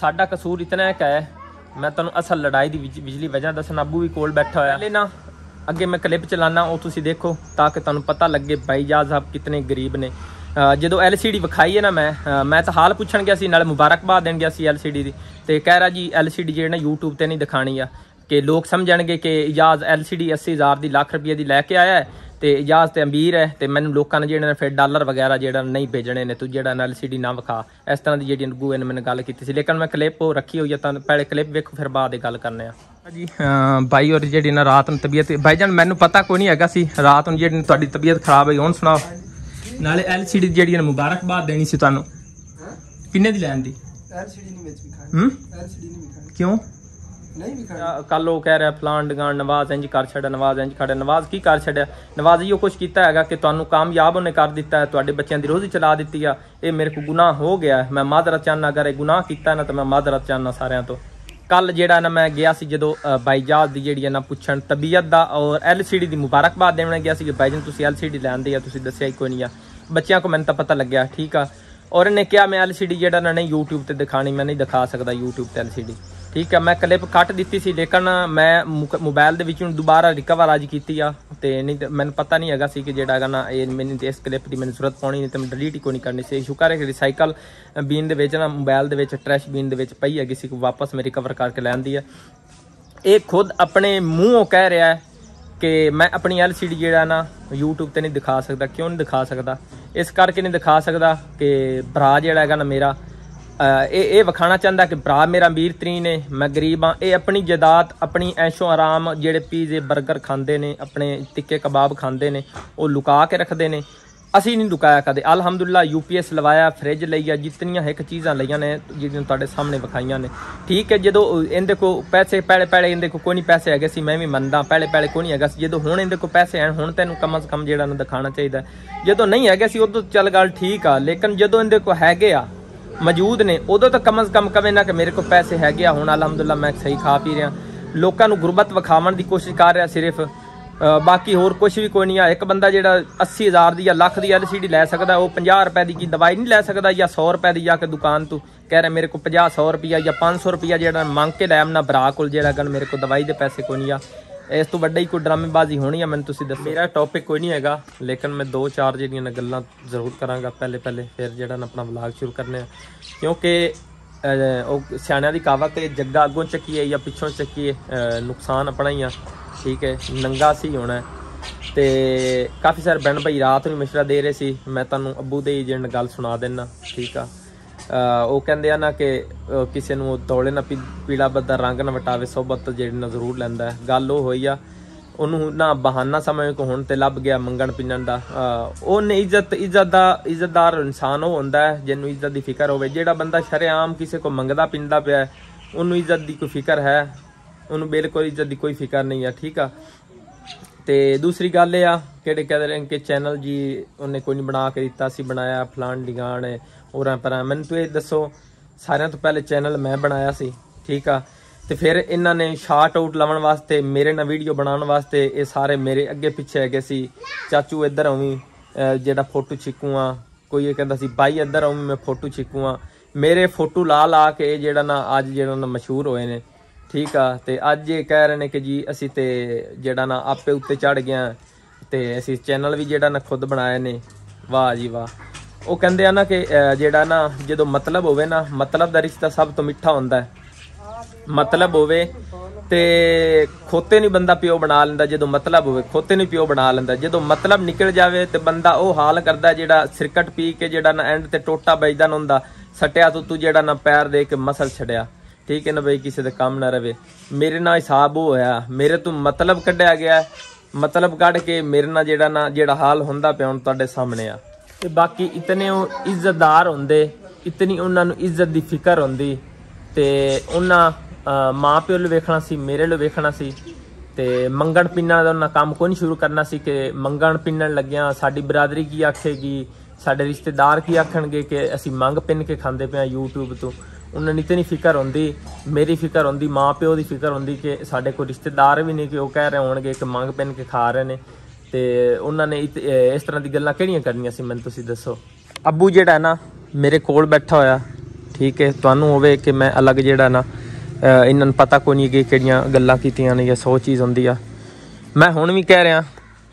ਸਾਡਾ ਕਸੂਰ ਇਤਨਾ ਹੈ ਕਿ ਮੈਂ ਤੁਹਾਨੂੰ ਅਸਲ ਲੜਾਈ ਦੀ ਬਿਜਲੀ ਵਜ੍ਹਾ ਦੱਸਣਾ ਆਬੂ ਵੀ ਕੋਲ ਬੈਠਾ ਹੋਇਆ ਲੈਣਾ ਨਾ ਅੱਗੇ ਮੈਂ ਕਲਿੱਪ ਚਲਾਣਾ ਉਹ ਤੁਸੀਂ ਦੇਖੋ ਤਾਂ ਕਿ ਤੁਹਾਨੂੰ ਪਤਾ ਲੱਗੇ ਬਾਈ ਬਾਈਜਾਜ਼ ਸਾਹਿਬ ਕਿਤਨੇ ਗਰੀਬ ਨੇ ਜਦੋਂ ਐਲਸੀਡੀ ਵਿਖਾਈ ਹੈ ਨਾ ਮੈਂ ਮੈਂ ਤਾਂ ਹਾਲ ਪੁੱਛਣ ਗਿਆ ਸੀ ਨਾਲ ਮੁਬਾਰਕਬਾਦ ਦੇਣ ਗਿਆ ਸੀ ਐਲਸੀਡੀ ਦੀ ਤੇ ਕਹਿ ਰਾ ਜੀ ਐਲਸੀਡੀ ਜਿਹੜਾ ਨਾ YouTube ਤੇ ਨਹੀਂ ਦਿਖਾਣੀ ਆ ਕਿ ਲੋਕ ਸਮਝਣਗੇ ਕਿ ਇਜਾਜ਼ ਐਲਸੀਡੀ 80000 ਦੀ ਲੱਖ ਰੁਪਏ ਦੀ ਲੈ ਕੇ ਆਇਆ ਹੈ ਤੇ ਇਜਾਜ਼ ਤੇ ਅਮੀਰ ਹੈ ਤੇ ਮੈਨੂੰ ਲੋਕਾਂ ਨੇ ਜਿਹੜੇ ਨੇ ਫਿਰ ਡਾਲਰ ਵਗੈਰਾ ਜਿਹੜਾ ਨਹੀਂ ਭੇਜਣੇ ਨੇ ਤੂੰ ਜਿਹੜਾ ਨਾਲ ਸੀਡੀ ਨਾ ਵਿਖਾ ਇਸ ਤਰ੍ਹਾਂ ਦੀ ਜਿਹੜੀ ਨਗੂ ਇਹਨੇ ਮੈਨੂੰ ਗੱਲ ਕੀਤੀ ਸੀ ਲੇਕਿਨ ਮੈਂ ਕਲਿੱਪ ਰੱਖੀ ਹੋਈ ਹੈ ਤਾਂ ਪਹਿਲੇ ਕਲਿੱਪ ਵੇਖੋ ਫਿਰ ਬਾਅਦ ਦੇ ਗੱਲ ਕਰਨੇ ਆ ਜੀ ਭਾਈ ਔਰ ਜਿਹੜੀ ਨਾ ਰਾਤ ਨੂੰ ਤਬੀਅਤ ਭਾਈ ਜਾਨ ਮੈਨੂੰ ਪਤਾ ਕੋਈ ਨਹੀਂ ਹੈਗਾ ਸੀ ਰਾਤ ਨੂੰ ਜਿਹੜੀ ਤੁਹਾਡੀ ਤਬੀਅਤ ਖਰਾਬ ਹੈ ਹੁਣ ਸੁਣਾਓ ਨਾਲੇ ਐਲਸੀਡੀ ਜਿਹੜੀ ਨਾ ਮੁਬਾਰਕਬਾਦ ਦੇਣੀ ਸੀ ਤੁਹਾਨੂੰ ਕਿੰਨੇ ਦੀ ਲੈਣ ਦੀ ਐਲਸੀਡੀ ਨਹੀਂ ਵੇਚੀ ਵੀ ਖਾਣੀ ਹੂੰ ਐਲਸੀਡੀ ਨਹੀਂ ਵੇਚੀ ਕਿਉਂ ਨਹੀਂ ਵਿਖਾਈ ਕੱਲ ਉਹ ਕਹਿ ਰਿਹਾ ਫਲਾਣ ਡਗਾਣ ਨਵਾਜ਼ ਇੰਜ ਕਰ ਛੜਿਆ ਨਵਾਜ਼ ਇੰਜ ਖੜਿਆ ਨਵਾਜ਼ ਕੀ ਕਰ ਛੜਿਆ ਨਵਾਜ਼ ਇਹੋ ਕੁਝ ਕੀਤਾ ਹੈਗਾ ਕਿ ਤੁਹਾਨੂੰ ਕਾਮਯਾਬ ਉਹਨੇ ਕਰ ਦਿੱਤਾ ਹੈ ਤੁਹਾਡੇ ਬੱਚਿਆਂ ਦੀ ਰੋਜ਼ੀ ਚਲਾ ਦਿੱਤੀ ਆ ਇਹ ਮੇਰੇ ਕੋ ਗੁਨਾਹ ਹੋ ਗਿਆ ਮੈਂ ਮਾਦਰਤ ਚਾਨਾ ਕਰੇ ਗੁਨਾਹ ਕੀਤਾ ਨਾ ਤਾਂ ਮੈਂ ਮਾਦਰਤ ਚਾਹਨਾ ਸਾਰਿਆਂ ਤੋਂ ਕੱਲ ਜਿਹੜਾ ਨਾ ਮੈਂ ਗਿਆ ਸੀ ਜਦੋਂ ਬਾਈਜਾਜ ਦੀ ਜਿਹੜੀ ਨਾ ਪੁੱਛਣ ਤਬੀਅਤ ਦਾ ਔਰ ਐਲਸੀਡੀ ਦੀ ਮੁਬਾਰਕਬਾਦ ਦੇਣ ਗਿਆ ਸੀ ਕਿ ਬਾਈਜਨ ਤੁਸੀਂ ਐਲਸੀਡੀ ਲੈਂਦੇ ਆ ਤੁਸੀਂ ਦੱਸਿਆ ਕੋਈ ਨਹੀਂ ਆ ਬੱਚਿਆਂ ਕੋ ਮੈਨੂੰ ਤਾਂ ਪਤਾ ਲੱਗਿਆ ਠੀਕ ਆ ਔਰ ਇਹਨੇ ਕਿਹਾ ਮੈਂ ਐਲਸੀਡੀ ਜਿਹੜਾ ਨਾ ਨਹੀਂ YouTube ਤੇ ਦਿਖਾਣੀ ਮੈਂ ਨਹੀਂ ਦਿਖਾ ਸਕਦਾ YouTube ਤੇ ਐਲਸੀਡੀ ਠੀਕ ਹੈ ਮੈਂ ਕਲਿੱਪ ਕੱਟ ਦਿੱਤੀ ਸੀ ਲੇਕਿਨ ਮੈਂ ਮੋਬਾਈਲ ਦੇ ਵਿੱਚੋਂ ਦੁਬਾਰਾ ਰਿਕਵਰ ਅੱਜ ਕੀਤੀ ਆ ਤੇ ਨਹੀਂ ਮੈਨੂੰ ਪਤਾ ਨਹੀਂ ਹੈਗਾ ਸੀ ਕਿ ਜਿਹੜਾ ਹੈਗਾ ਨਾ ਇਹ ਮੈਨੂੰ ਇਸ ਕਲਿੱਪ ਦੀ ਮੈਨੂੰ ਜ਼ਰੂਰਤ ਪਾਉਣੀ ਨਹੀਂ ਤੇ ਮੈਂ ਡਿਲੀਟ ਹੀ ਕੋਈ ਨਹੀਂ ਕਰਨੀ ਸੀ ਸ਼ੁਕਰ ਹੈ ਕਿ ਰੀਸਾਈਕਲ ਬੀਨ ਦੇ ਵਿੱਚ ਨਾ ਮੋਬਾਈਲ ਦੇ ਵਿੱਚ ਟ੍ਰੈਸ਼ ਬੀਨ ਦੇ ਵਿੱਚ ਪਈ ਹੈਗੀ ਸੀ ਕਿ ਵਾਪਸ ਮੈਂ ਰਿਕਵਰ ਕਰਕੇ ਲੈਂਦੀ ਆ ਇਹ ਖੁਦ ਆਪਣੇ ਮੂੰਹੋਂ ਕਹਿ ਰਿਹਾ ਹੈ ਕਿ ਮੈਂ ਆਪਣੀ ਐਲਸੀਡੀ ਜਿਹੜਾ ਨਾ YouTube ਤੇ ਨਹੀਂ ਦਿਖਾ ਸਕਦਾ ਕਿਉਂ ਨਹੀਂ ਦਿਖਾ ਸਕਦਾ ਇਸ ਕਰਕੇ ਨਹੀਂ ਦਿਖਾ ਸਕਦਾ ਕਿ ਭਰਾ ਜਿਹੜਾ ਹੈਗਾ ਨਾ ਮੇਰਾ ਇਹ ਇਹ ਵਿਖਾਣਾ ਚਾਹੁੰਦਾ ਕਿ ਭਰਾ ਮੇਰਾ ਵੀਰ ਤਰੀ ਨੇ ਮੈਂ ਗਰੀਬ ਆ ਇਹ ਆਪਣੀ ਜਦਾਤ ਆਪਣੀ ਐਸ਼ੋ ਆਰਾਮ ਜਿਹੜੇ ਪੀਜ਼ੇ 버ਗਰ ਖਾਂਦੇ ਨੇ ਆਪਣੇ ਟਿੱਕੇ ਕਬਾਬ ਖਾਂਦੇ ਨੇ ਉਹ ਲੁਕਾ ਕੇ ਰੱਖਦੇ ਨੇ ਅਸੀਂ ਨਹੀਂ ਲੁਕਾਇਆ ਕਦੇ ਅਲਹਮਦੁਲਿਲਾ ਯੂਪੀਐਸ ਲਵਾਇਆ ਫ੍ਰਿਜ ਲਈਆ ਜਿੰਨੀਆਂ ਇੱਕ ਚੀਜ਼ਾਂ ਲਈਆਂ ਨੇ ਜਿਹੜੀਆਂ ਤੁਹਾਡੇ ਸਾਹਮਣੇ ਵਿਖਾਈਆਂ ਨੇ ਠੀਕ ਹੈ ਜਦੋਂ ਇਹਦੇ ਕੋ ਪੈਸੇ ਪਹਿਲੇ ਪਹਿਲੇ ਇਹਦੇ ਕੋ ਕੋਈ ਨਹੀਂ ਪੈਸੇ ਹੈਗੇ ਸੀ ਮੈਂ ਵੀ ਮੰਨਦਾ ਪਹਿਲੇ ਪਹਿਲੇ ਕੋਈ ਨਹੀਂ ਹੈਗਾ ਸੀ ਜਦੋਂ ਹੁਣ ਇਹਦੇ ਕੋ ਪੈਸੇ ਆਣ ਹੁਣ ਤੈਨੂੰ ਕਮ ਸੇ ਕਮ ਜਿਹੜਾ ਨੂੰ ਦਿਖਾਣਾ ਚਾਹੀਦਾ ਜਦੋਂ ਨਹੀਂ ਹੈਗੇ ਸੀ ਉਦੋਂ ਚੱਲ ਗੱਲ ਠੀਕ ਆ ਲੇਕਿਨ ਜਦੋਂ ਇਹਦੇ ਕੋ ਹੈਗੇ ਆ ਮੌਜੂਦ ਨੇ ਉਦੋਂ ਤਾਂ ਕਮ ਕਮ ਕਵੇ ਨਾ ਕਿ ਮੇਰੇ ਕੋਲ ਪੈਸੇ ਹੈਗੇ ਆ ਹੁਣ ਅਲਹਮਦੁਲਿਲਾ ਮੈਂ ਸਹੀ ਖਾ ਪੀ ਰਿਹਾ ਲੋਕਾਂ ਨੂੰ ਗੁਰਬਤ ਵਿਖਾਉਣ ਦੀ ਕੋਸ਼ਿਸ਼ ਕਰ ਰਿਹਾ ਸਿਰਫ ਬਾਕੀ ਹੋਰ ਕੁਝ ਵੀ ਕੋਈ ਨਹੀਂ ਆ ਇੱਕ ਬੰਦਾ ਜਿਹੜਾ 80000 ਦੀ ਜਾਂ ਲੱਖ ਦੀ ਐਲਸੀਡੀ ਲੈ ਸਕਦਾ ਉਹ 50 ਰੁਪਏ ਦੀ ਕੀ ਦਵਾਈ ਨਹੀਂ ਲੈ ਸਕਦਾ ਜਾਂ 100 ਰੁਪਏ ਦੀ ਜਾ ਕੇ ਦੁਕਾਨ ਤੋਂ ਕਹਿ ਰਿਹਾ ਮੇਰੇ ਕੋਲ 50 100 ਰੁਪਿਆ ਜਾਂ 500 ਰੁਪਿਆ ਜਿਹੜਾ ਮੰਗ ਕੇ ਲੈ ਆਮਨਾ ਬਰਾ ਕੋਲ ਜਿਹੜਾ ਗਨ ਮੇਰੇ ਕੋਲ ਦਵਾਈ ਦੇ ਪੈਸੇ ਕੋਈ ਨਹੀਂ ਆ ਇਸ ਤੋਂ ਵੱਡਾ ਹੀ ਕੋਈ ਡਰਾਮੇਬਾਜ਼ੀ ਹੋਣੀ ਆ ਮੈਨੂੰ ਤੁਸੀਂ ਦੱਸੋ ਮੇਰਾ ਟੌਪਿਕ ਕੋਈ ਨਹੀਂ ਹੈਗਾ ਲੇਕਿਨ ਮੈਂ ਦੋ ਚਾਰ ਜਿਹੜੀਆਂ ਗੱਲਾਂ ਜ਼ਰੂਰ ਕਰਾਂਗਾ ਪਹਿਲੇ ਪਹਿਲੇ ਫਿਰ ਜਿਹੜਾ ਨਾ ਆਪਣਾ ਵਲੌਗ ਸ਼ੁਰੂ ਕਰਨੇ ਆ ਕਿਉਂਕਿ ਉਹ ਸਿਆਣਿਆਂ ਦੀ ਕਹਾਵਤ ਹੈ ਜੱਗਾ ਅੱਗੋਂ ਚੱਕੀਏ ਜਾਂ ਪਿੱਛੋਂ ਚੱਕੀਏ ਨੁਕਸਾਨ ਆਪਣਾ ਹੀ ਆ ਠੀਕ ਹੈ ਨੰਗਾ ਸੀ ਹੋਣਾ ਤੇ ਕਾਫੀ ਸਾਰੇ ਬੈਣ ਭਾਈ ਰਾਤ ਨੂੰ ਮਿਸ਼ਰਾ ਦੇ ਰਹੇ ਸੀ ਮੈਂ ਤੁਹਾਨੂੰ ਅੱਬੂ ਦੇ ਏਜੰਟ ਗੱਲ ਸੁਣਾ ਦੇਣਾ ਠੀਕ ਆ ਉਹ ਕਹਿੰਦੇ ਆ ਨਾ ਕਿ ਕਿਸੇ ਨੂੰ ਤੋਲੇ ਨਾ ਪੀੜਾ ਬੱਦਾ ਰੰਗ ਨਾ ਵਟਾਵੇ ਸੋਬਤ ਜਿਹੜੀ ਨਾ ਜ਼ਰੂਰ ਲੈਂਦਾ ਗੱਲ ਉਹ ਹੋਈ ਆ ਉਹਨੂੰ ਨਾ ਬਹਾਨਾ ਸਮਝ ਕੋ ਹੁਣ ਤੇ ਲੱਭ ਗਿਆ ਮੰਗਣ ਪਿੰਨਣ ਦਾ ਨੇ ਇੱਜ਼ਤ ਇੱਜ਼ਤ ਦਾ ਇੱਜ਼ਤਦਾਰ ਇਨਸਾਨ ਉਹ ਹੁੰਦਾ ਹੈ ਜਿਹਨੂੰ ਇੱਜ਼ਤ ਦੀ ਫਿਕਰ ਹੋਵੇ ਜਿਹੜਾ ਬੰਦਾ ਸ਼ਰਿਆਮ ਕਿਸੇ ਕੋ ਮੰਗਦਾ ਪਿੰਦਾ ਪਿਆ ਉਹਨੂੰ ਇੱਜ਼ਤ ਦੀ ਕੋਈ ਫਿਕਰ ਹੈ ਉਹਨੂੰ ਬਿਲਕੁਲ ਇੱਜ਼ਤ ਦੀ ਕੋਈ ਫਿਕਰ ਨਹੀਂ ਆ ਠੀਕ ਆ ਤੇ ਦੂਸਰੀ ਗੱਲ ਇਹ ਆ ਕਿਹੜੇ ਕਹਿੰਦੇ ਨੇ ਕਿ ਚੈਨਲ ਜੀ ਉਹਨੇ ਕੋਈ ਨਹੀਂ ਬਣਾ ਕੇ ਦਿੱਤਾ ਸੀ ਬਣਾਇਆ ਫਲਾਣ ਡਿਗਾਣ ਉਰਾਂ ਪਰਾਂ ਮੈਨੂੰ ਤੂੰ ਇਹ ਦੱਸੋ ਸਾਰਿਆਂ ਤੋਂ ਪਹਿਲੇ ਚੈਨਲ ਮੈਂ ਬਣਾਇਆ ਸੀ ਠੀਕ ਆ ਤੇ ਫਿਰ ਇਹਨਾਂ ਨੇ ਸ਼ਾਰਟ ਆਊਟ ਲਾਉਣ ਵਾਸਤੇ ਮੇਰੇ ਨਾਲ ਵੀਡੀਓ ਬਣਾਉਣ ਵਾਸਤੇ ਇਹ ਸਾਰੇ ਮੇਰੇ ਅੱਗੇ ਪਿੱਛੇ ਹੈਗੇ ਸੀ ਚਾਚੂ ਇੱਧਰ ਆਉਂਵੀ ਜਿਹੜਾ ਫੋਟੋ ਛਿਕੂ ਆ ਕੋਈ ਇਹ ਕਹਿੰਦਾ ਸੀ ਬਾਈ ਇੱਧਰ ਆਉਂ ਮੈਂ ਫੋਟੋ ਛਿਕੂ ਆ ਮੇਰੇ ਫੋਟੋ ਲਾ ਲਾ ਕੇ ਜਿਹੜਾ ਨਾ ਅੱਜ ਜਿਹੜਾ ਨਾ ਮਸ਼ਹੂਰ ਹੋਏ ਨੇ ਠੀਕ ਆ ਤੇ ਅੱਜ ਇਹ ਕਹਿ ਰਹੇ ਨੇ ਕਿ ਜੀ ਅਸੀਂ ਤੇ ਜਿਹੜਾ ਨਾ ਆਪੇ ਉੱਤੇ ਚੜ ਗਿਆ ਤੇ ਅਸੀਂ ਚੈਨਲ ਵੀ ਜਿਹੜਾ ਨਾ ਖੁਦ ਬਣਾਏ ਨੇ ਵਾਹ ਜੀ ਵਾਹ ਉਹ ਕਹਿੰਦੇ ਆ ਨਾ ਕਿ ਜਿਹੜਾ ਨਾ ਜਦੋਂ ਮਤਲਬ ਹੋਵੇ ਨਾ ਮਤਲਬ ਦਾ ਰਿਸ਼ਤਾ ਸਭ ਤੋਂ ਮਿੱਠਾ ਹੁੰਦਾ ਹੈ ਮਤਲਬ ਹੋਵੇ ਤੇ ਖੋਤੇ ਨਹੀਂ ਬੰਦਾ ਪਿਓ ਬਣਾ ਲੈਂਦਾ ਜਦੋਂ ਮਤਲਬ ਹੋਵੇ ਖੋਤੇ ਨਹੀਂ ਪਿਓ ਬਣਾ ਲੈਂਦਾ ਜਦੋਂ ਮਤਲਬ ਨਿਕਲ ਜਾਵੇ ਤੇ ਬੰਦਾ ਉਹ ਹਾਲ ਕਰਦਾ ਜਿਹੜਾ ਸਿਰਕਟ ਪੀ ਕੇ ਜਿਹੜਾ ਨਾ ਐਂਡ ਤੇ ਟੋਟਾ ਵੱਜਦਾ ਨਾ ਹੁੰਦਾ ਸਟਿਆ ਤੂੰ ਜਿਹੜਾ ਨਾ ਪੈਰ ਦੇ ਕੇ ਮਸਲ ਛੜਿਆ ਠੀਕ ਹੈ ਨਾ ਬਈ ਕਿਸੇ ਦੇ ਕੰਮ ਨਾ ਰਵੇ ਮੇਰੇ ਨਾਲ ਹਿਸਾਬ ਉਹ ਹੋਇਆ ਮੇਰੇ ਤੋਂ ਮਤਲਬ ਕੱਢਿਆ ਗਿਆ ਮਤਲਬ ਕੱਢ ਕੇ ਮੇਰੇ ਨਾਲ ਜਿਹੜਾ ਨਾ ਜਿਹੜਾ ਹਾਲ ਹੁੰਦਾ ਪਿਆ ਹੁਣ ਤੁਹਾਡੇ ਸਾਹਮਣੇ ਆ ਤੇ ਬਾਕੀ ਇਤਨੇ ਉਹ ਇੱਜ਼ਤਦਾਰ ਹੁੰਦੇ ਇਤਨੀ ਉਹਨਾਂ ਨੂੰ ਇੱਜ਼ਤ ਦੀ ਫਿਕਰ ਹੁੰਦੀ ਤੇ ਉਹਨਾਂ ਮਾਂ ਪਿਓ ਨੂੰ ਵੇਖਣਾ ਸੀ ਮੇਰੇ ਨੂੰ ਵੇਖਣਾ ਸੀ ਤੇ ਮੰਗਣ ਪਿੰਨਣ ਦਾ ਉਹਨਾਂ ਕੰਮ ਕੋਈ ਨਹੀਂ ਸ਼ੁਰੂ ਕਰਨਾ ਸੀ ਕਿ ਮੰਗਣ ਪਿੰਨਣ ਲੱਗਿਆ ਸਾਡੀ ਬਰਾਦਰੀ ਕੀ ਆਖੇਗੀ ਸਾਡੇ ਰਿਸ਼ਤੇਦਾਰ ਕੀ ਆਖਣਗੇ ਕਿ ਅਸੀਂ ਮੰਗ ਪਿੰਨ ਕੇ ਖਾਂਦੇ ਪਿਆ YouTube ਤੋਂ ਉਹਨਾਂ ਨੂੰ ਇਤਨੀ ਫਿਕਰ ਹੁੰਦੀ ਮੇਰੀ ਫਿਕਰ ਹੁੰਦੀ ਮਾਂ ਪਿਓ ਦੀ ਫਿਕਰ ਹੁੰਦੀ ਕਿ ਸਾਡੇ ਕੋਈ ਰਿਸ਼ਤੇਦਾਰ ਵੀ ਨਹੀਂ ਕਿ ਉਹ ਕਹਿ ਰਹੇ ਹੋਣਗੇ ਕਿ ਮੰਗ ਪਿੰਨ ਕੇ ਖਾ ਰਹੇ ਨੇ ਤੇ ਉਹਨਾਂ ਨੇ ਇਸ ਤਰ੍ਹਾਂ ਦੀ ਗੱਲਾਂ ਕਿਹੜੀਆਂ ਕਰਨੀਆਂ ਸੀ ਮੈਨੂੰ ਤੁਸੀਂ ਦੱਸੋ ਅੱਬੂ ਜਿਹੜਾ ਨਾ ਮੇਰੇ ਕੋਲ ਬੈਠਾ ਹੋਇਆ ਠੀਕ ਹੈ ਤੁਹਾਨੂੰ ਹੋਵੇ ਕਿ ਮੈਂ ਅਲੱਗ ਜਿਹੜਾ ਨਾ ਇਹਨਾਂ ਨੂੰ ਪਤਾ ਕੋਈ ਨਹੀਂ ਕਿ ਕਿਹੜੀਆਂ ਗੱਲਾਂ ਕੀਤੀਆਂ ਨੇ ਜਾਂ ਸੌ ਚੀਜ਼ ਹੁੰਦੀ ਆ ਮੈਂ ਹੁਣ ਵੀ ਕਹਿ ਰਿਹਾ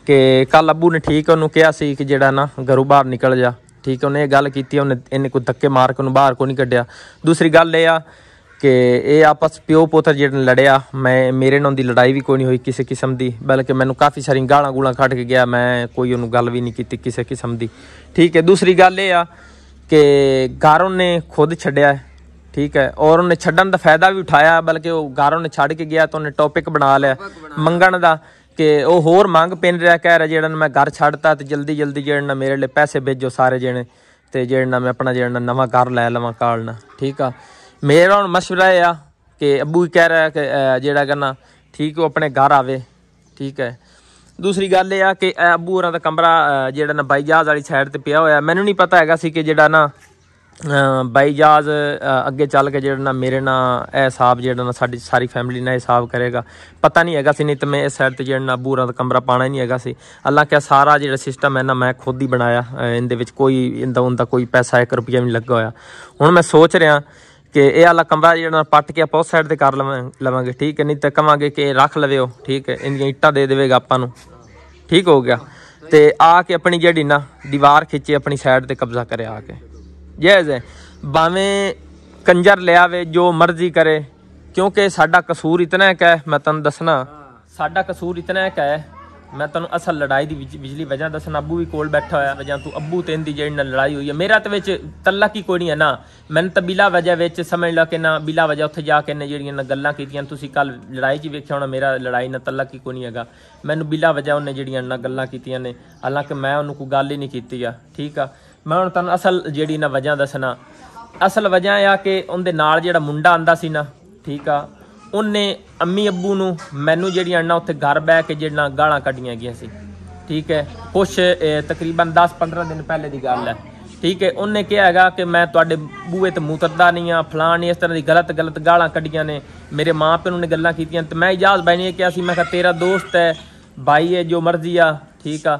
ਕਿ ਕੱਲ ਅੱਬੂ ਨੇ ਠੀਕ ਉਹਨੂੰ ਕਿਹਾ ਸੀ ਕਿ ਜਿਹੜਾ ਨਾ ਘਰੋਂ ਬਾਹਰ ਨਿਕਲ ਜਾ ਠੀਕ ਉਹਨੇ ਇਹ ਗੱਲ ਕੀਤੀ ਉਹਨੇ ਇਹਨੇ ਕੋਈ ਧੱਕੇ ਮਾਰ ਕੇ ਉਹਨੂੰ ਬਾਹਰ ਕੋ ਨਹੀਂ ਕੱਢਿਆ ਦੂਸਰੀ ਗੱਲ ਇਹ ਆ ਕਿ ਇਹ ਆਪਸ ਪਿਓ ਪੁੱਤਰ ਜਿਹੜੇ ਲੜਿਆ ਮੈਂ ਮੇਰੇ ਨਾਲ ਦੀ ਲੜਾਈ ਵੀ ਕੋਈ ਨਹੀਂ ਹੋਈ ਕਿਸੇ ਕਿਸਮ ਦੀ ਬਲਕਿ ਮੈਨੂੰ ਕਾਫੀ ਸਾਰੀ ਗਾਲਾਂ ਗੂਲਾਂ ਕੱਢ ਕੇ ਗਿਆ ਮੈਂ ਕੋਈ ਉਹਨੂੰ ਗੱਲ ਵੀ ਨਹੀਂ ਕੀਤੀ ਕਿਸੇ ਕਿਸਮ ਦੀ ਠੀਕ ਹੈ ਦੂਸਰੀ ਗੱਲ ਇਹ ਆ ਕਿ ਗਾਰੋਂ ਨੇ ਖੁਦ ਛੱਡਿਆ ਠੀਕ ਹੈ ਔਰ ਉਹਨੇ ਛੱਡਣ ਦਾ ਫਾਇਦਾ ਵੀ ਉਠਾਇਆ ਬਲਕਿ ਉਹ ਗਾਰੋਂ ਨੇ ਛੱਡ ਕੇ ਗਿਆ ਤਾਂ ਉਹਨੇ ਟੌਪਿਕ ਬਣਾ ਲਿਆ ਮੰਗਣ ਦਾ ਕਿ ਉਹ ਹੋਰ ਮੰਗ ਪੈਨ ਰਿਹਾ ਕਹਿ ਰਿਹਾ ਜਿਹੜਾ ਮੈਂ ਘਰ ਛੱਡਤਾ ਤੇ ਜਲਦੀ ਜਲਦੀ ਜਿਹੜਾ ਮੇਰੇ ਲਈ ਪੈਸੇ ਭੇਜੋ ਸਾਰੇ ਜਣੇ ਤੇ ਜਿਹੜਾ ਨਾ ਮੈਂ ਆਪਣਾ ਜਿਹੜਾ ਨਵਾਂ ਘਰ ਲੈ ਲਵਾਂ ਕਾਲਣਾ ਠੀਕ ਆ ਮੇਰਾ ਹੁਣ مشورہ ਆ ਕਿ ਅੱਬੂ ਕਹਿ ਰਿਹਾ ਕਿ ਜਿਹੜਾ ਕਹਿੰਦਾ ਠੀਕ ਉਹ ਆਪਣੇ ਘਰ ਆਵੇ ਠੀਕ ਹੈ ਦੂਸਰੀ ਗੱਲ ਇਹ ਆ ਕਿ ਅੱਬੂ ਹੋਰਾਂ ਦਾ ਕਮਰਾ ਜਿਹੜਾ ਨਾ ਬਾਈਜਾਜ਼ ਵਾਲੀ ਸਾਈਡ ਤੇ ਪਿਆ ਹੋਇਆ ਮੈਨੂੰ ਨਹੀਂ ਪਤਾ ਹੈਗਾ ਸੀ ਕਿ ਜਿਹੜਾ ਨਾ ਬਾਈਜਾਜ਼ ਅੱਗੇ ਚੱਲ ਕੇ ਜਿਹੜਾ ਨਾ ਮੇਰੇ ਨਾਲ ਇਹ ਹਿਸਾਬ ਜਿਹੜਾ ਨਾ ਸਾਡੀ ਸਾਰੀ ਫੈਮਿਲੀ ਨਾਲ ਹਿਸਾਬ ਕਰੇਗਾ ਪਤਾ ਨਹੀਂ ਹੈਗਾ ਸੀ ਨਹੀਂ ਤੇ ਮੈਂ ਇਸ ਸਾਈਡ ਤੇ ਜਿਹੜਾ ਨਾ ਬੂਰਾ ਦਾ ਕਮਰਾ ਪਾਣਾ ਹੀ ਨਹੀਂ ਹੈਗਾ ਸੀ ਅੱਲਾ ਕਿਆ ਸਾਰਾ ਜਿਹੜਾ ਸਿਸਟਮ ਹੈ ਨਾ ਮੈਂ ਖੁਦ ਹੀ ਬਣਾਇਆ ਇਹਦੇ ਵਿੱਚ ਕੋਈ ਇੰਦਾ ਉਹਦਾ ਕੋਈ ਪੈਸਾ 1 ਰੁਪਿਆ ਵੀ ਨਹੀਂ ਲੱਗਾ ਹੋਇਆ ਹੁਣ ਮੈਂ ਸੋਚ ਰਿਹਾ ਕਿ ਇਹ ਵਾਲਾ ਕਮਰਾ ਜਿਹੜਾ ਪੱਟ ਕੇ ਆਪਾਂ ਉਸ ਸਾਈਡ ਤੇ ਕਰ ਲਵਾਂਗੇ ਠੀਕ ਹੈ ਨਹੀਂ ਤਾਂ ਕਵਾਂਗੇ ਕਿ ਰੱਖ ਲਵਿਓ ਠੀਕ ਹੈ ਇੰਨੀ ਇੱਟਾਂ ਦੇ ਦੇਵੇਗਾ ਆਪਾਂ ਨੂੰ ਠੀਕ ਹੋ ਗਿਆ ਤੇ ਆ ਕੇ ਆਪਣੀ ਜਿਹੜੀ ਨਾ ਦੀਵਾਰ ਖਿੱਚੇ ਆਪਣੀ ਸਾਈਡ ਤੇ ਕਬਜ਼ਾ ਕਰੇ ਆ ਕੇ ਜੈਜ਼ ਹੈ ਬਾਵੇਂ ਕੰਜਰ ਲਿਆਵੇ ਜੋ ਮਰਜ਼ੀ ਕਰੇ ਕਿਉਂਕਿ ਸਾਡਾ ਕਸੂਰ ਇਤਨਾ ਹੈ ਕਿ ਮੈਂ ਤੁਹਾਨੂੰ ਦੱਸਣਾ ਸਾਡਾ ਕਸੂਰ ਇਤਨਾ ਹੈ ਕਿ ਮੈਂ ਤੁਹਾਨੂੰ ਅਸਲ ਲੜਾਈ ਦੀ ਬਿਜਲੀ ਵਜ੍ਹਾ ਦੱਸਣਾ ਅੱਬੂ ਵੀ ਕੋਲ ਬੈਠਾ ਹੋਇਆ ਜਾਂ ਤੂੰ ਅੱਬੂ ਤੇਨ ਦੀ ਜਿਹੜੀ ਨਾਲ ਲੜਾਈ ਹੋਈ ਹੈ ਮੇਰਾ ਤੇ ਵਿੱਚ ਤੱਲਾ ਕੀ ਕੋਈ ਨਹੀਂ ਹੈ ਨਾ ਮੈਂ ਤਾਂ ਬਿਲਾ ਵਜ੍ਹਾ ਵਿੱਚ ਸਮਝ ਲਾ ਕੇ ਨਾ ਬਿਲਾ ਵਜ੍ਹਾ ਉੱਥੇ ਜਾ ਕੇ ਨੇ ਜਿਹੜੀਆਂ ਨਾ ਗੱਲਾਂ ਕੀਤੀਆਂ ਤੁਸੀਂ ਕੱਲ ਲੜਾਈ 'ਚ ਵੇਖਿਆ ਹੋਣਾ ਮੇਰਾ ਲੜਾਈ ਨਾਲ ਤੱਲਾ ਕੀ ਕੋਈ ਨਹੀਂ ਹੈਗਾ ਮੈਨੂੰ ਬਿਲਾ ਵਜ੍ਹਾ ਉਹਨੇ ਜਿਹੜੀਆਂ ਨਾ ਗੱਲਾਂ ਕੀਤੀਆਂ ਨੇ ਹਾਲਾਂਕਿ ਮੈਂ ਉਹਨੂੰ ਕੋਈ ਗੱਲ ਹੀ ਨਹੀਂ ਕੀਤੀ ਆ ਠੀਕ ਆ ਮੈਂ ਹੁਣ ਤੁਹਾਨੂੰ ਅਸਲ ਜਿਹੜੀ ਨਾ ਵਜ੍ਹਾ ਦੱਸਣਾ ਅਸਲ ਵਜ੍ਹਾ ਆ ਕਿ ਉਹਦੇ ਨਾਲ ਜਿਹੜਾ ਮੁੰਡਾ ਆਂਦਾ ਸੀ ਨਾ ਠੀਕ ਆ ਉਹਨੇ ਅੰਮੀ ਅੱਬੂ ਨੂੰ ਮੈਨੂੰ ਜਿਹੜੀਆਂ ਨਾ ਉੱਥੇ ਘਰ ਬੈ ਕੇ ਜਿਹੜੀਆਂ ਗਾਲਾਂ ਕੱਢੀਆਂ ਗਈਆਂ ਸੀ ਠੀਕ ਹੈ ਕੁਛ ਤਕਰੀਬਨ 10-15 ਦਿਨ ਪਹਿਲੇ ਦੀ ਗੱਲ ਹੈ ਠੀਕ ਹੈ ਉਹਨੇ ਕਿਹਾ ਹੈਗਾ ਕਿ ਮੈਂ ਤੁਹਾਡੇ ਬੂਏ ਤੇ ਮੂਤਰਦਾ ਨਹੀਂ ਆ ਫਲਾਂ ਨਹੀਂ ਇਸ ਤਰ੍ਹਾਂ ਦੀ ਗਲਤ ਗਲਤ ਗਾਲਾਂ ਕੱਢੀਆਂ ਨੇ ਮੇਰੇ ਮਾਂ ਪਿਓ ਨੇ ਗੱਲਾਂ ਕੀਤੀਆਂ ਤੇ ਮੈਂ ਇਜਾਜ਼ ਬਾਈ ਨੇ ਕਿਹਾ ਸੀ ਮੈਂ ਕਿਹਾ ਤੇਰਾ ਦੋਸਤ ਹੈ ਭਾਈ ਹੈ ਜੋ ਮਰਜ਼ੀ ਆ ਠੀਕ ਆ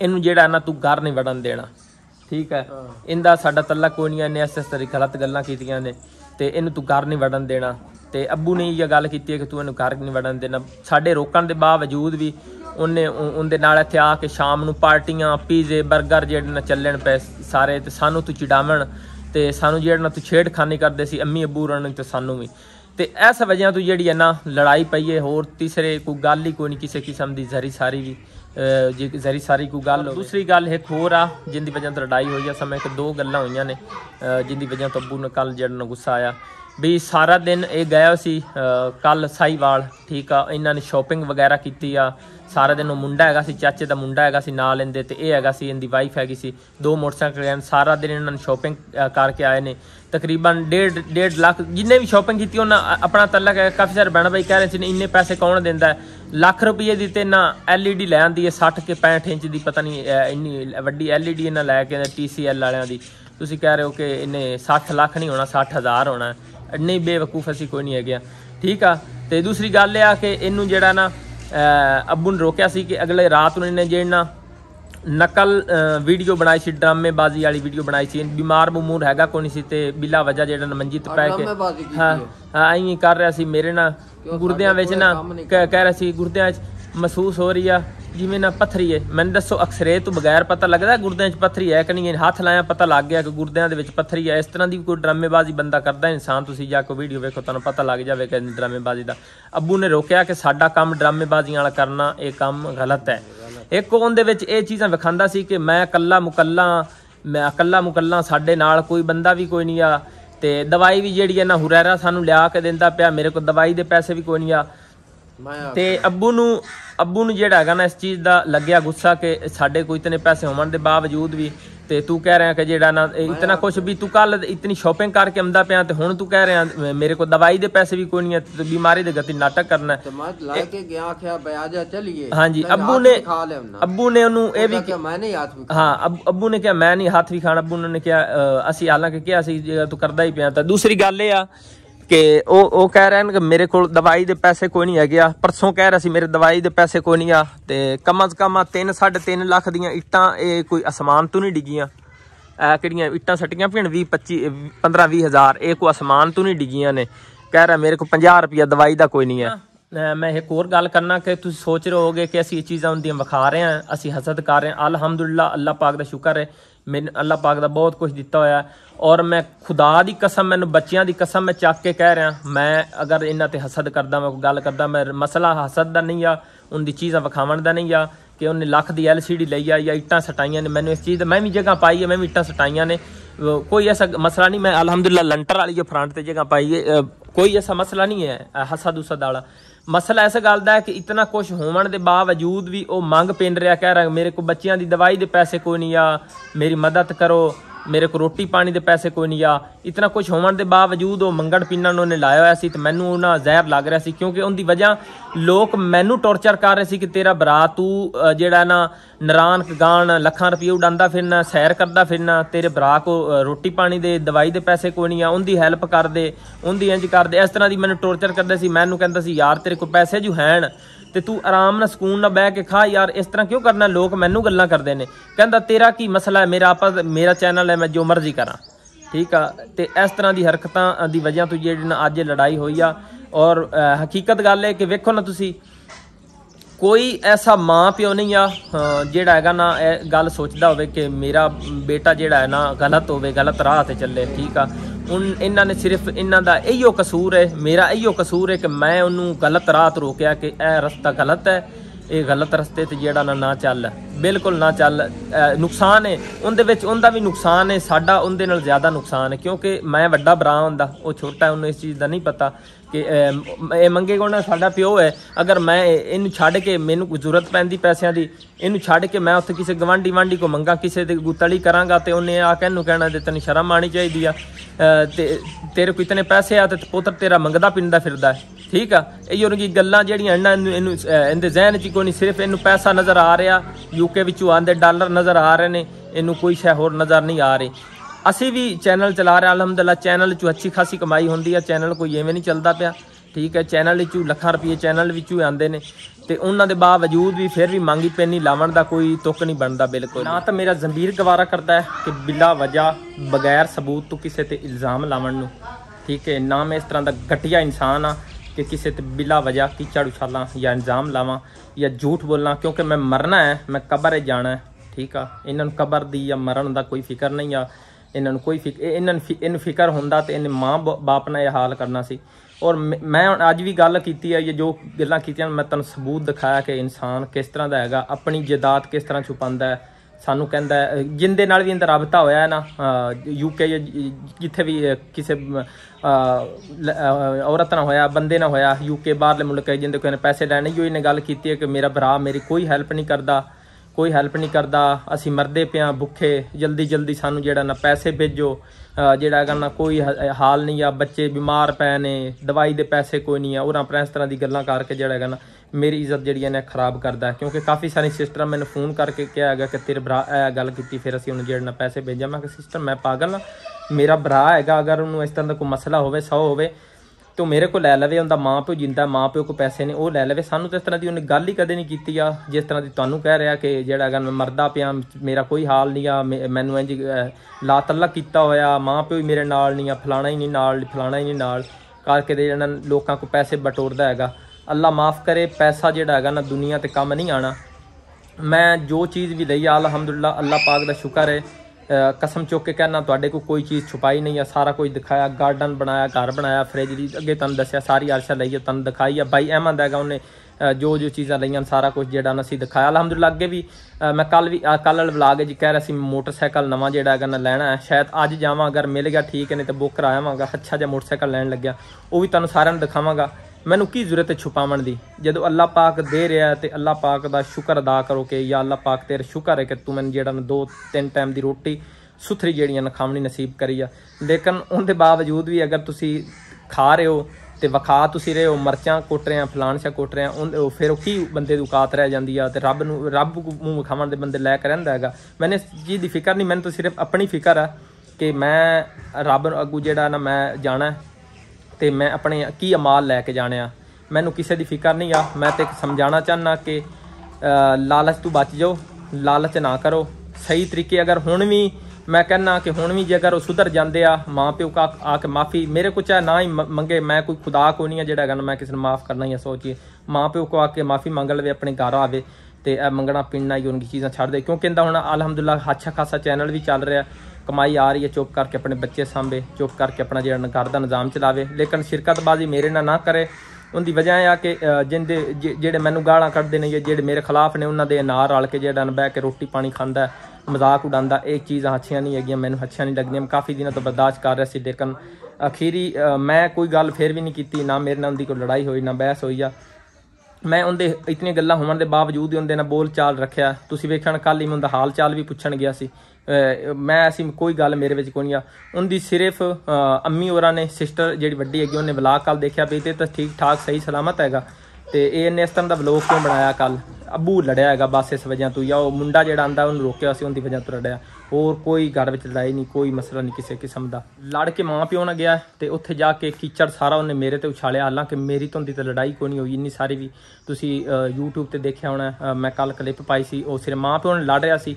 ਇਹਨੂੰ ਜਿਹੜਾ ਨਾ ਤੂੰ ਘਰ ਨਹੀਂ ਵੜਨ ਦੇਣਾ ਠੀਕ ਹੈ ਇਹਦਾ ਸਾਡਾ ਤੱਲਾ ਕੋਈ ਨਹੀਂ ਨੇ ਇਸ ਤਰ੍ਹਾਂ ਦੀ ਗਲਤ ਗੱਲਾਂ ਕੀਤੀਆਂ ਨੇ ਤੇ ਇਹਨੂੰ ਤੂੰ ਘਰ ਨਹੀਂ ਵੜਨ ਦੇਣਾ ਤੇ ਅੱਬੂ ਨੇ ਇਹ ਗੱਲ ਕੀਤੀ ਕਿ ਤੂੰ ਇਹਨੂੰ ਘਰ ਨਹੀਂ ਵੜਨ ਦੇਣਾ ਸਾਡੇ ਰੋਕਣ ਦੇ ਬਾਵਜੂਦ ਵੀ ਉਹਨੇ ਉਹਦੇ ਨਾਲ ਇੱਥੇ ਆ ਕੇ ਸ਼ਾਮ ਨੂੰ ਪਾਰਟੀਆਂ ਪੀਜ਼ੇ 버ਗਰ ਜਿਹੜੇ ਨਾ ਚੱਲਣ ਪਏ ਸਾਰੇ ਤੇ ਸਾਨੂੰ ਤੂੰ ਚਿੜਾਵਣ ਤੇ ਸਾਨੂੰ ਜਿਹੜਾ ਨਾ ਤੂੰ ਛੇੜਖਾਨੀ ਕਰਦੇ ਸੀ ਅੰਮੀ ਅੱਬੂ ਰਣ ਤੇ ਸਾਨੂੰ ਵੀ ਤੇ ਐਸ ਵਜ੍ਹਾ ਤੋਂ ਜਿਹੜੀ ਐ ਨਾ ਲੜਾਈ ਪਈ ਹੋਰ ਤੀਸਰੇ ਕੋਈ ਗੱਲ ਹੀ ਕੋਈ ਨਹੀਂ ਕਿਸੇ ਕਿਸਮ ਦੀ ਜ਼ਰੀ ਸਾਰੀ ਵੀ ਜੇ ਜ਼ਰੀ ਸਾਰੀ ਕੋਈ ਗੱਲ ਹੋਵੇ ਦੂਸਰੀ ਗੱਲ ਇੱਕ ਹੋਰ ਆ ਜਿੰਦੀ ਵਜ੍ਹਾ ਤੋਂ ਲੜਾਈ ਹੋਈ ਆ ਸਮੇਂ ਕਿ ਦੋ ਗੱਲਾਂ ਹੋਈਆਂ ਨੇ ਜਿੰਦੀ ਵਜ੍ਹਾ ਤੋਂ ਅੱਬੂ ਨੂੰ ਕੱਲ ਜਿਹੜਾ ਨਾ ਗੁੱਸਾ ਆਇਆ ਵੀ ਸਾਰਾ ਦਿਨ ਇਹ ਗਿਆ ਸੀ ਕੱਲ ਸਾਈਵਾਲ ਠੀਕ ਆ ਇਹਨਾਂ ਨੇ ਸ਼ਾਪਿੰਗ ਵਗੈਰਾ ਕੀਤੀ ਆ ਸਾਰਾ ਦਿਨ ਉਹ ਮੁੰਡਾ ਹੈਗਾ ਸੀ ਚਾਚੇ ਦਾ ਮੁੰਡਾ ਹੈਗਾ ਸੀ ਨਾਲ ਇਹਦੇ ਤੇ ਇਹ ਹੈਗਾ ਸੀ ਇਹਦੀ ਵਾਈਫ ਹੈਗੀ ਸੀ ਦੋ ਮੋਟਰਸਾਈਕਲ ਹਨ ਸਾਰਾ ਦਿਨ ਇਹਨਾਂ ਨੇ ਸ਼ਾਪਿੰਗ ਕਰਕੇ ਆਏ ਨੇ ਤਕਰੀਬਨ 1.5 1.5 ਲੱਖ ਜਿੰਨੇ ਵੀ ਸ਼ਾਪਿੰਗ ਕੀਤੀ ਉਹਨਾਂ ਆਪਣਾ ਤੱਲਾ ਕਾਫੀ ਸਾਰੇ ਬਣਾ ਬਾਈ ਕਹਿ ਰਹੇ ਸੀ ਇੰਨੇ ਪੈਸੇ ਕੌਣ ਦਿੰਦਾ ਲੱਖ ਰੁਪਏ ਦੀ ਤੇ ਨਾ ਐਲਈਡੀ ਲੈ ਆਂਦੀ ਹੈ 60 ਕੇ 65 ਇੰਚ ਦੀ ਪਤਾ ਨਹੀਂ ਇੰਨੀ ਵੱਡੀ ਐਲਈਡੀ ਇਹਨਾਂ ਲੈ ਕੇ ਟੀਸੀਐਲ ਵਾਲਿਆਂ ਦੀ ਤੁਸੀਂ ਕਹਿ ਰਹੇ ਹੋ ਕਿ ਇਹਨੇ 60 ਲੱਖ ਨਹੀਂ ਹੋਣਾ 60000 ਹੋਣਾ ਨਹੀਂ ਬੇਵਕੂਫ ਅਸੀਂ ਕੋਈ ਨਹੀਂ ਹੈਗੇ ਠੀਕ ਆ ਤੇ ਦੂਸਰੀ ਗੱਲ ਇਹ ਆ ਕਿ ਇਹਨੂੰ ਜਿਹੜਾ ਨਾ ਅੱਬੂ ਨੇ ਰੋਕਿਆ ਸੀ ਕਿ ਅਗਲੇ ਰਾਤ ਨੂੰ ਇਹਨੇ ਜਿਹੜਾ ਨਕਲ ਵੀਡੀਓ ਬਣਾਈ ਸੀ ਡਰਾਮੇਬਾਜ਼ੀ ਵਾਲੀ ਵੀਡੀਓ ਬਣਾਈ ਸੀ ਬਿਮਾਰ ਬਮੂਰ ਹੈਗਾ ਕੋਈ ਨਹੀਂ ਸੀ ਤੇ ਬਿਲਾ ਵਜਾ ਜਿਹੜਾ ਨਮਨਜੀਤ ਪੈ ਕੇ ਹਾਂ ਹਾਂ ਐਂ ਕਰ ਰਿਹਾ ਸੀ ਮੇਰੇ ਨਾਲ ਗੁਰਦਿਆਂ ਵਿੱਚ ਨਾ ਕਹਿ ਰਿਹਾ ਸੀ ਗੁਰਦਿਆਂ ਵਿੱਚ ਮਹਿਸੂਸ ਹੋ ਰਹੀ ਆ ਜਿਵੇਂ ਨਾ ਪੱਥਰੀ ਹੈ ਮੈਨੂੰ ਦੱਸੋ ਅਕਸਰੇ ਤੋਂ ਬਗੈਰ ਪਤਾ ਲੱਗਦਾ ਗੁਰਦਿਆਂ 'ਚ ਪੱਥਰੀ ਹੈ ਕਿ ਨਹੀਂ ਹੱਥ ਲਾਇਆ ਪਤਾ ਲੱਗ ਗਿਆ ਕਿ ਗੁਰਦਿਆਂ ਦੇ ਵਿੱਚ ਪੱਥਰੀ ਹੈ ਇਸ ਤਰ੍ਹਾਂ ਦੀ ਕੋਈ ਡਰਾਮੇਬਾਜ਼ੀ ਬੰਦਾ ਕਰਦਾ ਇਨਸਾਨ ਤੁਸੀਂ ਜਾ ਕੇ ਵੀਡੀਓ ਵੇਖੋ ਤੁਹਾਨੂੰ ਪਤਾ ਲੱਗ ਜਾਵੇ ਕਿ ਡਰਾਮੇਬਾਜ਼ੀ ਦਾ ਅੱਬੂ ਨੇ ਰੋਕਿਆ ਕਿ ਸਾਡਾ ਕੰਮ ਡਰਾਮੇਬਾਜ਼ੀਆਂ ਵਾਲਾ ਕਰਨਾ ਇਹ ਕੰਮ ਗਲਤ ਹੈ ਇੱਕ ਉਹਦੇ ਵਿੱਚ ਇਹ ਚੀਜ਼ਾਂ ਵਿਖਾਂਦਾ ਸੀ ਕਿ ਮੈਂ ਇਕੱਲਾ ਮੁਕੱਲਾ ਮੈਂ ਇਕੱਲਾ ਮੁਕੱਲਾ ਸਾਡੇ ਨਾਲ ਕੋਈ ਬੰਦਾ ਵੀ ਕੋਈ ਨਹੀਂ ਆ ਤੇ ਦਵਾਈ ਵੀ ਜਿਹੜੀ ਹੈ ਨਾ ਹੁਰੈਰਾ ਸਾਨੂੰ ਲਿਆ ਕੇ ਦਿੰਦਾ ਪਿਆ ਮੇਰੇ ਕੋਲ ਦਵਾਈ ਦੇ ਪੈਸੇ ਵੀ ਕੋਈ ਨਹੀਂ ਆ ਤੇ ਅੱਬੂ ਨੂੰ ਅੱਬੂ ਨੂੰ ਜਿਹੜਾ ਹੈਗਾ ਨਾ ਇਸ ਚੀਜ਼ ਦਾ ਲੱਗਿਆ ਗੁੱਸਾ ਕਿ ਸਾਡੇ ਕੋਈ ਇਤਨੇ ਪੈਸੇ ਹੋਣ ਦੇ ਬਾਵਜੂਦ ਵੀ ਤੇ ਤੂੰ ਕਹਿ ਰਿਹਾ ਕਿ ਜਿਹੜਾ ਨਾ ਇਤਨਾ ਕੁਝ ਵੀ ਤੂੰ ਕੱਲ ਇਤਨੀ ਸ਼ਾਪਿੰਗ ਕਰਕੇ ਆਂਦਾ ਪਿਆ ਤੇ ਹੁਣ ਤੂੰ ਕਹਿ ਰਿਹਾ ਮੇਰੇ ਕੋਲ ਦਵਾਈ ਦੇ ਪੈਸੇ ਵੀ ਕੋਈ ਨਹੀਂ ਤੇ ਬਿਮਾਰੀ ਦੇ ਗਤੀ ਨਾਟਕ ਕਰਨਾ ਹੈ ਲੈ ਕੇ ਗਿਆ ਆਖਿਆ ਬਿਆਜਾ ਚਲੀਏ ਹਾਂਜੀ ਅੱਬੂ ਨੇ ਅੱਬੂ ਨੇ ਉਹਨੂੰ ਇਹ ਵੀ ਕਿ ਮੈਂ ਨਹੀਂ ਹੱਥ ਵੀ ਹਾਂ ਅੱਬੂ ਨੇ ਕਿਹਾ ਮੈਂ ਨਹੀਂ ਹੱਥ ਵੀ ਖਾਣਾ ਅੱਬੂ ਨੇ ਕਿਹਾ ਅਸੀਂ ਹਾਲਾਂਕਿ ਕਿਹਾ ਸੀ ਤੂੰ ਕਰਦਾ ਹੀ ਪਿਆ ਤਾਂ ਦੂਸਰੀ ਗੱਲ ਇਹ ਆ ਕਿ ਉਹ ਉਹ ਕਹਿ ਰਹੇ ਨੇ ਕਿ ਮੇਰੇ ਕੋਲ ਦਵਾਈ ਦੇ ਪੈਸੇ ਕੋਈ ਨਹੀਂ ਹੈਗੇ ਆ ਪਰਸੋਂ ਕਹਿ ਰਿਹਾ ਸੀ ਮੇਰੇ ਦਵਾਈ ਦੇ ਪੈਸੇ ਕੋਈ ਨਹੀਂ ਆ ਤੇ ਕਮ ਕਮਾਂ 3 3.5 ਲੱਖ ਦੀਆਂ ਇੱਟਾਂ ਇਹ ਕੋਈ ਅਸਮਾਨ ਤੋਂ ਨਹੀਂ ਡਿੱਗੀਆਂ ਆ ਕਿਹੜੀਆਂ ਇੱਟਾਂ ਸੱਟੀਆਂ ਭੈਣ 20 25 15 20 ਹਜ਼ਾਰ ਇਹ ਕੋਈ ਅਸਮਾਨ ਤੋਂ ਨਹੀਂ ਡਿੱਗੀਆਂ ਨੇ ਕਹਿ ਰਿਹਾ ਮੇਰੇ ਕੋਲ 50 ਰੁਪਿਆ ਦਵਾਈ ਦਾ ਕੋਈ ਨਹੀਂ ਹੈ ਮੈਂ ਇੱਕ ਹੋਰ ਗੱਲ ਕਰਨਾ ਕਿ ਤੁਸੀਂ ਸੋਚ ਰਹੇ ਹੋਗੇ ਕਿ ਅਸੀਂ ਇਹ ਚੀਜ਼ਾਂ ਹੁੰਦੀਆਂ ਵਿਖਾ ਰਹੇ ਹਾਂ ਅਸੀਂ ਹਸਦ ਕਰ ਰਹੇ ਹਾਂ ਅਲਹਮਦੁਲਿਲਾ ਅੱਲਾਹ ਪਾਕ ਦਾ ਸ਼ੁਕਰ ਹੈ ਮੈਨੂੰ ਅੱਲਾ ਪਾਕ ਦਾ ਬਹੁਤ ਕੁਝ ਦਿੱਤਾ ਹੋਇਆ ਔਰ ਮੈਂ ਖੁਦਾ ਦੀ ਕਸਮ ਮੈਨੂੰ ਬੱਚਿਆਂ ਦੀ ਕਸਮ ਮੈਂ ਚੱਕ ਕੇ ਕਹਿ ਰਿਹਾ ਮੈਂ ਅਗਰ ਇਹਨਾਂ ਤੇ ਹਸਦ ਕਰਦਾ ਮੈਂ ਕੋਈ ਗੱਲ ਕਰਦਾ ਮੈਂ ਮਸਲਾ ਹਸਦ ਦਾ ਨਹੀਂ ਆ ਉਹਨਾਂ ਦੀ ਚੀਜ਼ਾਂ ਵਿਖਾਵਣ ਦਾ ਨਹੀਂ ਆ ਕਿ ਉਹਨੇ ਲੱਖ ਦੀ ਐਲਸੀਡੀ ਲਈ ਆ ਜਾਂ ਇੱਟਾਂ ਸਟਾਈਆਂ ਨੇ ਮੈਨੂੰ ਇਸ ਚੀਜ਼ ਦਾ ਮੈਂ ਵੀ ਜਗ੍ਹਾ ਪਾਈ ਹੈ ਮੈਂ ਵੀ ਇੱਟਾਂ ਸਟਾਈਆਂ ਨੇ ਕੋਈ ਐਸਾ ਮਸਲਾ ਨਹੀਂ ਮੈਂ ਅਲਹਮਦੁਲਿਲਾ ਲੰਟਰ ਵਾਲੀ ਜੇ ਫਰੰਟ ਤੇ ਜਗ੍ਹਾ ਪਾਈ ਹੈ ਕੋਈ ਐਸਾ ਮਸਲਾ ਨਹੀਂ ਹੈ ਹਸਦ ਉਸਦ ਵਾਲਾ ਮਸਲਾ ਇਸ ਗੱਲ ਦਾ ਹੈ ਕਿ ਇਤਨਾ ਕੁਝ ਹੋਣ ਦੇ ਬਾਵਜੂਦ ਵੀ ਉਹ ਮੰਗ ਪਿੰਡ ਰਿਹਾ ਕਹਿ ਰਿਹਾ ਮੇਰੇ ਕੋ ਬੱਚਿਆਂ ਦੀ ਦਵਾਈ ਦੇ ਪੈਸੇ ਕੋਈ ਨਹੀਂ ਆ ਮੇਰੀ ਮਦਦ ਕਰੋ ਮੇਰੇ ਕੋ ਰੋਟੀ ਪਾਣੀ ਦੇ ਪੈਸੇ ਕੋਈ ਨਹੀਂ ਆ ਇਤਨਾ ਕੁਝ ਹੋਣ ਦੇ ਬਾਵਜੂਦ ਉਹ ਮੰਗੜ ਨੂੰ ਨੇ ਲਾਇਆ ਹੋਇਆ ਸੀ ਤੇ ਮੈਨੂੰ ਉਹਨਾਂ ਜ਼ਹਿਰ ਲੱਗ ਰਿਹਾ ਸੀ ਕਿਉਂਕਿ ਉਹਦੀ ਵਜ੍ਹਾ ਲੋਕ ਮੈਨੂੰ ਟੌਰਚਰ ਕਰ ਰਹੇ ਸੀ ਕਿ ਤੇਰਾ ਬਰਾ ਤੂੰ ਜਿਹੜਾ ਨਾ ਨਰਾਨ ਗਾਣ ਲੱਖਾਂ ਰੁਪਏ ਉਡਾਂਦਾ ਫਿਰਨਾ ਸੈਰ ਕਰਦਾ ਫਿਰਨਾ ਤੇਰੇ ਬਰਾ ਕੋ ਰੋਟੀ ਪਾਣੀ ਦੇ ਦਵਾਈ ਦੇ ਪੈਸੇ ਕੋਈ ਨਹੀਂ ਆ ਉਹਦੀ ਹੈਲਪ ਕਰ ਦੇ ਉਹਦੀ ਇੰਜ ਕਰ ਦੇ ਇਸ ਤਰ੍ਹਾਂ ਦੀ ਮੈਨੂੰ ਟੌਰਚਰ ਕਰਦੇ ਸੀ ਮੈਨੂੰ ਕਹਿੰਦਾ ਸੀ ਯਾਰ ਤੇਰੇ ਕੋ ਪੈਸੇ ਜੂ ਹੈਣ ਤੇ ਤੂੰ ਆਰਾਮ ਨਾਲ ਸਕੂਨ ਨਾਲ ਬਹਿ ਕੇ ਖਾ ਯਾਰ ਇਸ ਤਰ੍ਹਾਂ ਕਿਉਂ ਕਰਨਾ ਲੋਕ ਮੈਨੂੰ ਗੱਲਾਂ ਕਰਦੇ ਨੇ ਕਹਿੰਦਾ ਤੇਰਾ ਕੀ ਮਸਲਾ ਹੈ ਮੇਰਾ ਆਪਾ ਮੇਰਾ ਚੈਨਲ ਹੈ ਮੈਂ ਜੋ ਮਰਜ਼ੀ ਕਰਾਂ ਠੀਕ ਆ ਤੇ ਇਸ ਤਰ੍ਹਾਂ ਦੀ ਹਰਕਤਾਂ ਦੀ ਵਜ੍ਹਾ ਤੋਂ ਜਿਹੜੀ ਨਾ ਅੱਜ ਲੜਾਈ ਹੋਈ ਆ ਔਰ ਹਕੀਕਤ ਗੱਲ ਹੈ ਕਿ ਵੇਖੋ ਨਾ ਤੁਸੀਂ ਕੋਈ ਐਸਾ ਮਾਂ ਪਿਓ ਨਹੀਂ ਆ ਜਿਹੜਾ ਹੈਗਾ ਨਾ ਇਹ ਗੱਲ ਸੋਚਦਾ ਹੋਵੇ ਕਿ ਮੇਰਾ ਬੇਟਾ ਜਿਹੜਾ ਹੈ ਨਾ ਗਲਤ ਹੋਵੇ ਗਲਤ ਰਾਹ ਤੇ ਚੱਲੇ ਠੀਕ ਆ ਉਹ ਇਹਨਾਂ ਨੇ ਸਿਰਫ ਇਹਨਾਂ ਦਾ ਇਹੋ ਕਸੂਰ ਹੈ ਮੇਰਾ ਇਹੋ ਕਸੂਰ ਹੈ ਕਿ ਮੈਂ ਉਹਨੂੰ ਗਲਤ ਰਾਹ ਰੋਕਿਆ ਕਿ ਇਹ ਰਸਤਾ ਗਲਤ ਹੈ ਇਹ ਗਲਤ ਰਸਤੇ ਤੇ ਜਿਹੜਾ ਨਾ ਚੱਲ ਬਿਲਕੁਲ ਨਾ ਚੱਲ ਨੁਕਸਾਨ ਹੈ ਉਹਦੇ ਵਿੱਚ ਉਹਦਾ ਵੀ ਨੁਕਸਾਨ ਹੈ ਸਾਡਾ ਉਹਦੇ ਨਾਲ ਜ਼ਿਆਦਾ ਨੁਕਸਾਨ ਹੈ ਕਿਉਂਕਿ ਮੈਂ ਵੱਡਾ ਭਰਾ ਹੁੰਦਾ ਉਹ ਛੋਟਾ ਉਹਨੂੰ ਇਸ ਚੀਜ਼ ਦਾ ਨਹੀਂ ਪਤਾ ਕਿ ਇਹ ਮੰਗੇ ਕੋਣਾ ਸਾਡਾ ਪਿਓ ਹੈ ਅਗਰ ਮੈਂ ਇਹਨੂੰ ਛੱਡ ਕੇ ਮੈਨੂੰ ਕੋਈ ਜ਼ਰੂਰਤ ਪੈਂਦੀ ਪੈਸਿਆਂ ਦੀ ਇਹਨੂੰ ਛੱਡ ਕੇ ਮੈਂ ਉੱਥੇ ਕਿਸੇ ਗਵਾਂਢੀ ਵਾਂਢੀ ਕੋ ਮੰਗਾ ਕਿਸੇ ਦੇ ਗੁੱਤਲੀ ਕਰਾਂਗਾ ਤੇ ਉਹਨੇ ਆ ਕੇ ਇਹਨੂੰ ਕਹਿਣਾ ਤੇ ਤੈਨੂੰ ਸ਼ਰਮ ਆਣੀ ਚਾਹੀਦੀ ਆ ਤੇ ਤੇਰੇ ਕੋਲ ਇਤਨੇ ਪੈਸੇ ਆ ਤੇ ਪੁੱਤਰ ਤੇਰਾ ਮੰਗਦਾ ਪਿੰਦਾ ਫਿਰਦਾ ਠੀਕ ਆ ਇਹ ਉਹਨਾਂ ਦੀ ਗੱਲਾਂ ਜਿਹੜੀਆਂ ਇਹਨਾਂ ਇਹਨੂੰ ਇਹਦੇ ਜ਼ਿਹਨ 'ਚ ਕੋਈ ਨਹੀਂ ਸਿਰਫ ਇਹਨੂੰ ਪੈਸਾ ਨਜ਼ਰ ਆ ਰਿਹਾ ਯੂਕੇ ਵਿੱਚੋਂ ਆਂਦੇ ਡਾਲਰ ਨਜ਼ਰ ਆ ਰਹੇ ਨੇ ਇਹਨੂੰ ਕੋਈ ਸ਼ੈ ਹੋਰ ਨਜ਼ਰ ਨਹੀਂ ਆ ਰਹੀ ਅਸੀਂ ਵੀ ਚੈਨਲ ਚਲਾ ਰਹੇ ਅਲਹਮਦੁਲਿਲਾ ਚੈਨਲ 'ਚੋਂ ਅੱਛੀ ਖਾਸੀ ਕਮਾਈ ਹੁੰਦੀ ਆ ਚੈਨਲ ਕੋਈ ਐਵੇਂ ਨਹੀਂ ਚੱਲਦਾ ਪਿਆ ਠੀਕ ਹੈ ਚੈਨਲ ਵਿੱਚੋਂ ਲੱਖਾਂ ਰੁਪਏ ਚੈਨਲ ਵਿੱਚੋਂ ਆਉਂਦੇ ਨੇ ਤੇ ਉਹਨਾਂ ਦੇ ਬਾਵਜੂਦ ਵੀ ਫਿਰ ਵੀ ਮੰਗੀ ਪੈਣੀ ਲਾਵਣ ਦਾ ਕੋਈ ਤੁੱਕ ਨਹੀਂ ਬਣਦਾ ਬਿਲਕੁਲ ਨਾ ਤਾਂ ਮੇਰਾ ਜ਼ਮੀਰ ਗਵਾਰਾ ਕਰਦਾ ਹੈ ਕਿ ਬਿਲਾ ਵਜਾ ਬਗੈਰ ਸਬੂਤ ਤੋਂ ਕਿਸੇ ਤੇ ਇਲਜ਼ਾਮ ਲਾਵਣ ਨੂੰ ਠੀਕ ਹੈ ਨਾ ਮੈਂ ਇਸ ਤਰ੍ਹਾਂ ਦਾ ਘਟਿਆ ਇਨਸਾਨ ਆ ਕਿ ਕਿਸੇ ਤੇ ਬਿਲਾ ਕੀ ਕੀਚੜ ਛਾਲਾਂ ਜਾਂ ਇਲਜ਼ਾਮ ਲਾਵਾਂ ਜਾਂ ਝੂਠ ਬੋਲਣਾ ਕਿਉਂਕਿ ਮੈਂ ਮਰਨਾ ਹੈ ਮੈਂ ਕਬਰ 'ਚ ਜਾਣਾ ਹੈ ਠੀਕ ਆ ਇਹਨਾਂ ਨੂੰ ਕਬਰ ਦੀ ਜਾਂ ਮਰਨ ਦਾ ਕੋਈ ਫਿਕਰ ਨਹੀਂ ਆ ਇਹਨਾਂ ਨੂੰ ਕੋਈ ਫਿਕਰ ਇਹਨਾਂ ਨੂੰ ਫਿਕਰ ਹੁੰਦਾ ਤੇ ਇਹਨੇ ਮਾਂ ਬਾਪ ਨਾਲ ਇਹ ਹਾਲ ਕਰਨਾ ਸੀ ਔਰ ਮੈਂ ਅੱਜ ਵੀ ਗੱਲ ਕੀਤੀ ਹੈ ਇਹ ਜੋ ਗੱਲਾਂ ਕੀਤੀਆਂ ਮੈਂ ਤੁਹਾਨੂੰ ਸਬੂਤ ਦਿਖਾਇਆ ਕਿ ਇਨਸਾਨ ਕਿਸ ਤਰ੍ਹਾਂ ਦਾ ਹੈਗਾ ਆਪਣੀ ਜਿਦਾਦ ਕਿਸ ਤਰ੍ਹਾਂ ਛੁਪਾਉਂਦਾ ਹੈ ਸਾਨੂੰ ਕਹਿੰਦਾ ਜਿੰਦੇ ਨਾਲ ਵੀ ਇਹਦਾ ਰਬਤਾ ਹੋਇਆ ਹੈ ਨਾ ਯੂਕੇ ਜਿੱਥੇ ਵੀ ਕਿਸੇ ਔਰਤ ਨਾਲ ਹੋਇਆ ਬੰਦੇ ਨਾਲ ਹੋਇਆ ਯੂਕੇ ਬਾਹਰਲੇ ਮੁਲਕ ਜਿੰਦੇ ਕੋਈ ਨੇ ਪੈਸੇ ਲੈਣੇ ਯੂਈ ਨੇ ਗੱਲ ਕੀਤੀ ਹੈ ਕਿ ਮੇਰਾ ਭਰਾ ਮੇਰੀ ਕੋਈ ਹੈਲਪ ਨਹੀਂ ਕਰਦਾ ਕੋਈ ਹੈਲਪ ਨਹੀਂ ਕਰਦਾ ਅਸੀਂ ਮਰਦੇ ਪਿਆ ਭੁੱਖੇ ਜਲਦੀ ਜਲਦੀ ਸਾਨੂੰ ਜਿਹੜਾ ਨਾ ਪੈਸੇ ਭੇਜੋ ਜਿਹੜਾ ਕਰਨਾ ਕੋਈ ਹਾਲ ਨਹੀਂ ਆ ਬੱਚੇ ਬਿਮਾਰ ਪਏ ਨੇ ਦਵਾਈ ਦੇ ਪੈਸੇ ਕੋਈ ਨਹੀਂ ਆ ਉਹਨਾਂ ਪ੍ਰੈਸ ਤਰ੍ਹਾਂ ਦੀ ਗੱਲਾਂ ਕਰਕੇ ਜਿਹੜਾ ਹੈਗਾ ਨਾ ਮੇਰੀ ਇੱਜ਼ਤ ਜਿਹੜੀ ਨੇ ਖਰਾਬ ਕਰਦਾ ਕਿਉਂਕਿ ਕਾਫੀ ਸਾਰੀ ਸਿਸਟਰ ਮੈਨੂੰ ਫੋਨ ਕਰਕੇ ਕਿਹਾ ਹੈਗਾ ਕਿ ਤੇਰੇ ਭਰਾ ਗੱਲ ਕੀਤੀ ਫਿਰ ਅਸੀਂ ਉਹਨੂੰ ਜਿਹੜਾ ਨਾ ਪੈਸੇ ਭੇਜਾਂ ਮੈਂ ਕਿ ਸਿਸਟਰ ਮੈਂ ਪਾਗਲ ਮੇਰਾ ਭਰਾ ਹੈਗਾ ਅਗਰ ਉਹਨੂੰ ਇਸ ਤਰ੍ਹਾਂ ਦਾ ਕੋਈ ਮਸਲਾ ਹੋਵੇ ਸੌ ਹੋਵੇ ਕਿ ਉਹ ਮੇਰੇ ਕੋਲ ਲੈ ਲਵੇ ਉਹਦਾ ਮਾਂ ਪਿਓ ਜਿੰਦਾ ਮਾਂ ਪਿਓ ਕੋ ਪੈਸੇ ਨੇ ਉਹ ਲੈ ਲਵੇ ਸਾਨੂੰ ਤਾਂ ਇਸ ਤਰ੍ਹਾਂ ਦੀ ਉਹਨੇ ਗੱਲ ਹੀ ਕਦੇ ਨਹੀਂ ਕੀਤੀ ਆ ਜਿਸ ਤਰ੍ਹਾਂ ਦੀ ਤੁਹਾਨੂੰ ਕਹਿ ਰਿਹਾ ਕਿ ਜਿਹੜਾ ਅਗਰ ਮੈਂ ਮਰਦਾ ਪਿਆ ਮੇਰਾ ਕੋਈ ਹਾਲ ਨਹੀਂ ਆ ਮੈਨੂੰ ਇੰਜ ਲਾ ਤੱਲਾ ਕੀਤਾ ਹੋਇਆ ਮਾਂ ਪਿਓ ਹੀ ਮੇਰੇ ਨਾਲ ਨਹੀਂ ਆ ਫਲਾਣਾ ਹੀ ਨਹੀਂ ਨਾਲ ਫਲਾਣਾ ਹੀ ਨਹੀਂ ਨਾਲ ਕਰਕੇ ਦੇ ਜਣਾ ਲੋਕਾਂ ਕੋ ਪੈਸੇ ਬਟੋਰਦਾ ਹੈਗਾ ਅੱਲਾ ਮਾਫ ਕਰੇ ਪੈਸਾ ਜਿਹੜਾ ਹੈਗਾ ਨਾ ਦੁਨੀਆ ਤੇ ਕੰਮ ਨਹੀਂ ਆਣਾ ਮੈਂ ਜੋ ਚੀਜ਼ ਵੀ ਲਈ ਆ ਅਲਹਮਦੁਲਿਲਾ ਅੱਲਾ ਪਾਕ ਦਾ ਸ਼ੁਕਰ ਹੈ ਕਸਮ ਚੁੱਕ ਕੇ ਕਹਿਣਾ ਤੁਹਾਡੇ ਕੋਈ ਕੋਈ ਚੀਜ਼ ਛੁਪਾਈ ਨਹੀਂ ਆ ਸਾਰਾ ਕੁਝ ਦਿਖਾਇਆ ਗਾਰਡਨ ਬਣਾਇਆ ਘਰ ਬਣਾਇਆ ਫ੍ਰਿਜ ਦੀ ਅੱਗੇ ਤੁਹਾਨੂੰ ਦੱਸਿਆ ਸਾਰੀ ਅਰਸ਼ਾ ਲਈ ਤੁਹਾਨੂੰ ਦਿਖਾਈ ਆ ਬਾਈ ਅਹਿਮਦ ਹੈਗਾ ਉਹਨੇ ਜੋ ਜੋ ਚੀਜ਼ਾਂ ਲਈਆਂ ਸਾਰਾ ਕੁਝ ਜਿਹੜਾ ਨਾ ਅਸੀਂ ਦਿਖਾਇਆ ਅਲਹਮਦੁਲਿਲਾ ਅੱਗੇ ਵੀ ਮੈਂ ਕੱਲ ਵੀ ਕੱਲ ਵਾਲ ਵਲੌਗ ਜੀ ਕਹਿ ਰਿਹਾ ਸੀ ਮੋਟਰਸਾਈਕਲ ਨਵਾਂ ਜਿਹੜਾ ਹੈਗਾ ਨਾ ਲੈਣਾ ਹੈ ਸ਼ਾਇਦ ਅੱਜ ਜਾਵਾਂ ਅਗਰ ਮਿਲ ਗਿਆ ਠੀਕ ਹੈ ਨਹੀਂ ਤਾਂ ਬੁੱਕ ਕਰਾਵਾਂਗਾ ਅੱਛਾ ਜਿਹਾ ਮੋਟਰਸਾਈਕਲ ਲੈਣ ਲੱਗਿਆ ਉਹ ਵੀ ਤੁਹਾਨੂੰ ਸਾਰਿਆਂ ਨੂੰ ਦਿਖਾਵਾਂਗਾ ਮੈਨੂੰ ਕੀ ਜ਼ਰੂਰਤ ਹੈ ਛੁਪਾਉਣ ਦੀ ਜਦੋਂ ਅੱਲਾਹ ਪਾਕ ਦੇ ਰਿਹਾ ਤੇ ਅੱਲਾਹ ਪਾਕ ਦਾ ਸ਼ੁਕਰ ਅਦਾ ਕਰੋ ਕਿ ਯਾ ਅੱਲਾਹ ਪਾਕ ਤੇਰਾ ਸ਼ੁਕਰ ਹੈ ਕਿ ਤੂੰ ਮੈਨੂੰ ਜਿਹੜਾ ਦੋ ਤਿੰਨ ਟਾਈਮ ਦੀ ਰੋਟੀ ਸੁਥਰੀ ਜਿਹੜੀਆਂ ਨਾ ਖਾਣੀ ਨਸੀਬ ਕਰੀ ਆ ਲੇਕਿਨ ਉਹਦੇ ਬਾਵਜੂਦ ਵੀ ਅਗਰ ਤੁਸੀਂ ਖਾ ਰਹੇ ਹੋ ਤੇ ਵਖਾ ਤੁਸੀਂ ਰਹੇ ਹੋ ਮਰਚਾਂ ਕੁੱਟ ਰਹੇ ਆ ਫਲਾਨ ਸ਼ਾ ਕੁੱਟ ਰਹੇ ਆ ਉਹ ਫਿਰ ਉਹ ਕੀ ਬੰਦੇ ਦੀ ਔਕਾਤ ਰਹਿ ਜਾਂਦੀ ਆ ਤੇ ਰੱਬ ਨੂੰ ਰੱਬ ਨੂੰ ਖਾਣ ਦੇ ਬੰਦੇ ਲੈ ਕੇ ਰਹਿੰਦਾ ਹੈਗਾ ਮੈਨੇ ਜੀ ਦੀ ਫਿਕਰ ਨਹੀਂ ਮੈਨੂੰ ਤਾਂ ਸਿਰਫ ਆਪਣੀ ਫਿਕਰ ਆ ਕਿ ਮੈਂ ਰੱਬ ਨੂੰ ਅੱਗੂ ਜਿਹੜਾ ਨਾ ਮੈਂ ਜਾਣਾ ਤੇ ਮੈਂ ਆਪਣੇ ਕੀ ਅਮਾਲ ਲੈ ਕੇ ਜਾਣਿਆ ਮੈਨੂੰ ਕਿਸੇ ਦੀ ਫਿਕਰ ਨਹੀਂ ਆ ਮੈਂ ਤੇ ਸਮਝਾਣਾ ਚਾਹਨਾ ਕਿ ਲਾਲਚ ਤੋਂ ਬਚ ਜਾਓ ਲਾਲਚ ਨਾ ਕਰੋ ਸਹੀ ਤਰੀਕੇ ਅਗਰ ਹੁਣ ਵੀ ਮੈਂ ਕਹਿੰਨਾ ਕਿ ਹੁਣ ਵੀ ਜੇ ਅਗਰ ਉਹ ਸੁਧਰ ਜਾਂਦੇ ਆ ਮਾਂ ਪਿਓ ਕਾ ਆ ਕੇ ਮਾਫੀ ਮੇਰੇ ਕੋ ਚਾਹ ਨਾ ਹੀ ਮੰਗੇ ਮੈਂ ਕੋਈ ਖੁਦਾ ਕੋ ਨਹੀਂ ਆ ਜਿਹੜਾ ਗੱਲ ਮੈਂ ਕਿਸੇ ਨੂੰ ਮਾਫ ਕਰਨਾ ਹੀ ਆ ਸੋਚੀ ਪਿਓ ਕੋ ਆ ਕੇ ਮਾਫੀ ਮੰਗ ਲਵੇ ਆਪਣੇ ਘਰ ਆਵੇ ਤੇ ਇਹ ਮੰਗਣਾ ਪਿੰਨਾ ਹੀ ਉਹਨਾਂ ਦੀ ਚੀਜ਼ਾਂ ਛੱਡ ਦੇ ਕਿਉਂਕਿ ਇਹਦਾ ਹੁਣ ਅਲਹਮਦੁਲਿਲਾ ਅੱਛਾ ਖਾਸਾ ਚੈਨਲ ਵੀ ਚੱਲ ਰਿਹਾ ਕਮਾਈ ਆ ਰਹੀ ਹੈ ਚੁੱਪ ਕਰਕੇ ਆਪਣੇ ਬੱਚੇ ਸਾਂਭੇ ਚੁੱਪ ਕਰਕੇ ਆਪਣਾ ਜਿਹੜਾ ਘਰ ਦਾ ਨਿਜ਼ਾਮ ਚਲਾਵੇ ਲੇਕਿਨ ਸ਼ਿਰਕਤਬਾਜ਼ੀ ਮੇਰੇ ਨਾਲ ਨਾ ਕਰੇ ਉਹਦੀ ਵਜ੍ਹਾ ਇਹ ਆ ਕਿ ਜਿੰਦੇ ਜਿਹੜੇ ਮੈਨੂੰ ਗਾਲਾਂ ਕੱਢਦੇ ਨੇ ਜਾਂ ਜਿਹੜੇ ਮੇਰੇ ਖਿਲਾਫ ਨੇ ਉਹਨਾਂ ਦੇ ਨਾਂ ਰਲ ਕੇ ਜਿਹੜਾ ਬਹਿ ਕੇ ਰੋਟੀ ਪਾਣੀ ਖਾਂਦਾ ਮਜ਼ਾਕ ਉਡਾਉਂਦਾ ਇਹ ਚੀਜ਼ਾਂ ਅੱਛੀਆਂ ਨਹੀਂ ਹੈਗੀਆਂ ਮੈਨੂੰ ਅੱਛੀਆਂ ਨਹੀਂ ਲੱਗਦੀਆਂ ਮੈਂ ਕਾਫੀ ਦਿਨਾਂ ਤੋਂ ਬਰਦਾਸ਼ਤ ਕਰ ਰਿਹਾ ਸੀ ਲੇਕਿਨ ਅਖੀਰੀ ਮੈਂ ਕੋਈ ਗੱਲ ਫੇਰ ਵੀ ਨਹੀਂ ਕੀਤੀ ਨਾ ਮੇਰੇ ਨਾਲ ਉਹਦੀ ਕੋਈ ਲੜਾਈ ਹੋਈ ਨਾ ਬਹਿਸ ਹੋਈ ਆ ਮੈਂ ਉਹਦੇ ਇਤਨੀ ਗੱਲਾਂ ਹੋਣ ਦੇ ਬਾਵਜੂਦ ਵੀ ਉਹਦੇ ਨਾਲ ਬੋਲ ਚਾਲ ਰੱਖਿਆ ਤੁਸੀਂ ਵੇਖਣ ਕੱਲ ਹੀ ਮੈਂ ਉਹਦਾ ਹਾਲ ਚਾਲ ਵੀ ਪੁੱਛਣ ਗਿਆ ਸੀ ਮੈਂ ਅਸੀਂ ਕੋਈ ਗੱਲ ਮੇਰੇ ਵਿੱਚ ਕੋਈ ਨਹੀਂ ਆ ਉਹਦੀ ਸਿਰਫ ਅੰਮੀ ਹੋਰਾਂ ਨੇ ਸਿਸਟਰ ਜਿਹੜੀ ਵੱਡੀ ਹੈਗੀ ਉਹਨੇ ਬਲਾਕ ਕਾਲ ਦੇਖਿਆ ਪਈ ਤੇ ਤਾਂ ਠੀਕ ਠਾਕ ਸਹੀ ਸਲਾਮਤ ਹੈਗਾ ਤੇ ਇਹਨੇ ਇਸ ਤਰ੍ਹਾਂ ਦਾ ਵਲੋਗ ਕਿਉਂ ਬਣਾਇਆ ਕੱਲ ਅੱਬੂ ਲੜਿਆ ਹੈਗਾ ਬਸ ਇਸ ਵਜ੍ਹਾ ਤੋਂ ਜਾਂ ਉਹ ਮੁੰਡਾ ਜਿਹੜਾ ਆਂਦਾ ਉਹਨੂੰ ਰੋਕਿਆ ਸੀ ਉਹਦੀ ਵਜ੍ਹਾ ਤੋਂ ਲੜਿਆ ਹੋਰ ਕੋਈ ਘਰ ਵਿੱਚ ਲੜਾਈ ਨਹੀਂ ਕੋਈ ਮਸਲਾ ਨਹੀਂ ਕਿਸੇ ਕਿਸਮ ਦਾ ਲੜ ਕੇ ਮਾਂ ਪਿਓ ਨਾਲ ਗਿਆ ਤੇ ਉੱਥੇ ਜਾ ਕੇ ਕੀਚੜ ਸਾਰਾ ਉਹਨੇ ਮੇਰੇ ਤੇ ਉਛਾਲਿਆ ਹਾਲਾਂਕਿ ਮੇਰੀ ਤੋਂ ਦੀ ਤਾਂ ਲੜਾਈ ਕੋਈ ਨਹੀਂ ਹੋਈ ਇੰਨੀ ਸਾਰੀ ਵੀ ਤੁਸੀਂ YouTube ਤੇ ਦੇਖਿਆ ਹੋਣਾ ਮੈਂ ਕੱਲ ਕਲਿੱਪ ਪਾਈ ਸੀ ਉਹ ਸਿਰ ਮਾਂ ਪਿਓ ਨਾਲ ਲੜ ਰਿਹਾ ਸੀ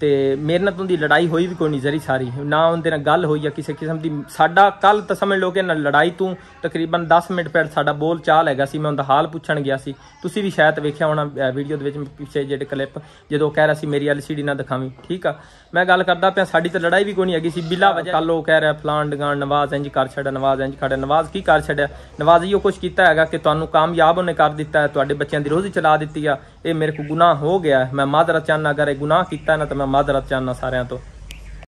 ਤੇ ਮੇਰੇ ਨਾਲ ਤੁੰਦੀ ਲੜਾਈ ਹੋਈ ਵੀ ਕੋਈ ਨਹੀਂ ਜ਼ਰੀ ਸਾਰੀ ਨਾ ਉਹਦੇ ਨਾਲ ਗੱਲ ਹੋਈ ਆ ਕਿਸੇ ਕਿਸਮ ਦੀ ਸਾਡਾ ਕੱਲ ਤਾਂ ਸਮਝ ਲੋ ਕਿ ਨਾਲ ਲੜਾਈ ਤੂੰ ਤਕਰੀਬਨ 10 ਮਿੰਟ ਪਹਿਲ ਸਾਡਾ ਬੋਲ ਚਾਲ ਹੈਗਾ ਸੀ ਮੈਂ ਉਹਦਾ ਹਾਲ ਪੁੱਛਣ ਗਿਆ ਸੀ ਤੁਸੀਂ ਵੀ ਸ਼ਾਇਦ ਵੇਖਿਆ ਹੋਣਾ ਵੀਡੀਓ ਦੇ ਵਿੱਚ ਪਿੱਛੇ ਜਿਹੜੇ ਕਲਿੱਪ ਜਦੋਂ ਕਹਿ ਰਿਹਾ ਸੀ ਮੇਰੀ ਐਲਸੀਡੀ ਨਾ ਦਿਖਾਵੀਂ ਠੀਕ ਆ ਮੈਂ ਗੱਲ ਕਰਦਾ ਪਿਆ ਸਾਡੀ ਤਾਂ ਲੜਾਈ ਵੀ ਕੋਈ ਨਹੀਂ ਹੈਗੀ ਸੀ ਬਿੱਲਾ ਵਜਾ ਕੱਲ ਉਹ ਕਹਿ ਰਿਹਾ ਫਲਾਂ ਡਗਾਣ ਨਵਾਜ਼ ਇੰਜ ਕਰ ਛੜਿਆ ਨਵਾਜ਼ ਇੰਜ ਖੜਾ ਨਵਾਜ਼ ਕੀ ਕਰ ਛੜਿਆ ਨਵਾਜ਼ ਇਹੋ ਕੁਝ ਕੀਤਾ ਹੈਗਾ ਕਿ ਤੁਹਾਨੂੰ ਕਾਮਯਾਬ ਉਹਨੇ ਕਰ ਦਿੱਤਾ ਤੁਹਾਡੇ ਬੱਚਿਆਂ ਦੀ ਰੋਜ਼ੀ ਚਲਾ ਦਿੱਤੀ ਆ ਇਹ ਮੇਰੇ ਕੋ ਗੁਨਾਹ ਹੋ ਗਿਆ ਮੈਂ ਮਾਜ਼ਰਤ ਚਾਹਨਾ ਅਗਰ ਗੁਨਾਹ ਕੀਤਾ ਨਾ ਤਾਂ ਮੈਂ ਮਾਦਰਤ ਚਾਹੁੰਦਾ ਸਾਰਿਆਂ ਤੋਂ